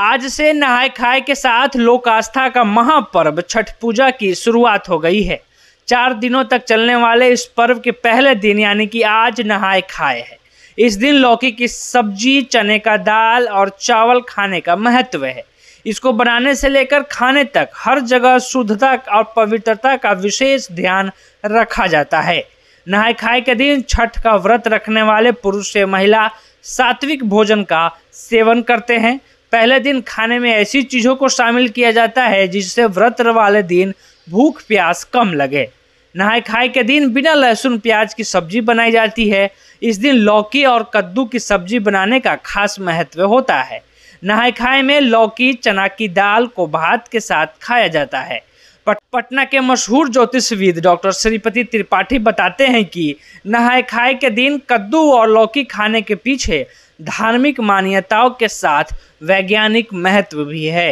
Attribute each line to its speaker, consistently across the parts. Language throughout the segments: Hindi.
Speaker 1: आज से नहाए खाए के साथ लोक आस्था का महापर्व छठ पूजा की शुरुआत हो गई है चार दिनों तक चलने वाले इस पर्व के पहले दिन यानी कि आज नहाए खाए है इस दिन लौकी की सब्जी चने का दाल और चावल खाने का महत्व है इसको बनाने से लेकर खाने तक हर जगह शुद्धता और पवित्रता का विशेष ध्यान रखा जाता है नहाय खाए के दिन छठ का व्रत रखने वाले पुरुष से महिला सात्विक भोजन का सेवन करते हैं पहले दिन खाने में ऐसी चीज़ों को शामिल किया जाता है जिससे व्रत वाले दिन भूख प्यास कम लगे नहाए खाए के दिन बिना लहसुन प्याज की सब्जी बनाई जाती है इस दिन लौकी और कद्दू की सब्जी बनाने का खास महत्व होता है नहाए खाए में लौकी चना की दाल को भात के साथ खाया जाता है पट, पटना के मशहूर ज्योतिषविद डॉक्टर श्रीपति त्रिपाठी बताते हैं कि नहाए खाए के दिन कद्दू और लौकी खाने के पीछे धार्मिक मान्यताओं के साथ वैज्ञानिक महत्व भी है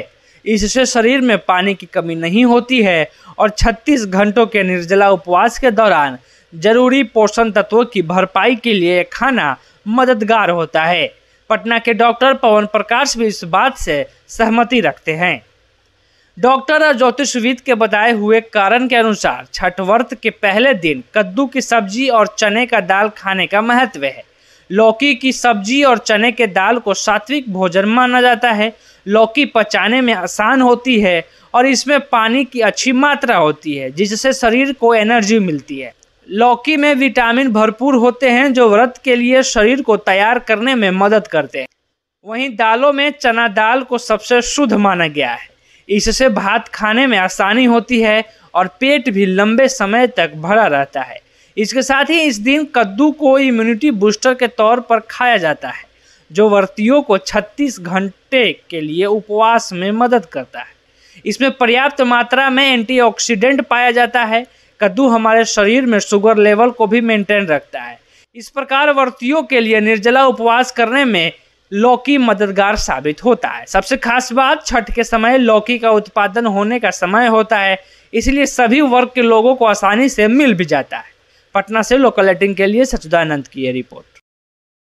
Speaker 1: इससे शरीर में पानी की कमी नहीं होती है और 36 घंटों के निर्जला उपवास के दौरान जरूरी पोषण तत्वों की भरपाई के लिए खाना मददगार होता है पटना के डॉक्टर पवन प्रकाश भी इस बात से सहमति रखते हैं डॉक्टर और ज्योतिषविद के बताए हुए कारण के अनुसार छठ व्रत के पहले दिन कद्दू की सब्जी और चने का दाल खाने का महत्व है लौकी की सब्जी और चने के दाल को सात्विक भोजन माना जाता है लौकी पचाने में आसान होती है और इसमें पानी की अच्छी मात्रा होती है जिससे शरीर को एनर्जी मिलती है लौकी में विटामिन भरपूर होते हैं जो व्रत के लिए शरीर को तैयार करने में मदद करते हैं वहीं दालों में चना दाल को सबसे शुद्ध माना गया है इससे भात खाने में आसानी होती है और पेट भी लंबे समय तक भरा रहता है इसके साथ ही इस दिन कद्दू को इम्यूनिटी बूस्टर के तौर पर खाया जाता है जो व्रतियों को 36 घंटे के लिए उपवास में मदद करता है इसमें पर्याप्त मात्रा में एंटीऑक्सीडेंट पाया जाता है कद्दू हमारे शरीर में शुगर लेवल को भी मेंटेन रखता है इस प्रकार व्रतियों के लिए निर्जला उपवास करने में लौकी मददगार साबित होता है सबसे खास बात छठ के समय लौकी का उत्पादन होने का समय होता है इसलिए सभी वर्ग के लोगों को आसानी से मिल भी जाता है पटना से लोकल लेटिंग के लिए सचिदानंद की है रिपोर्ट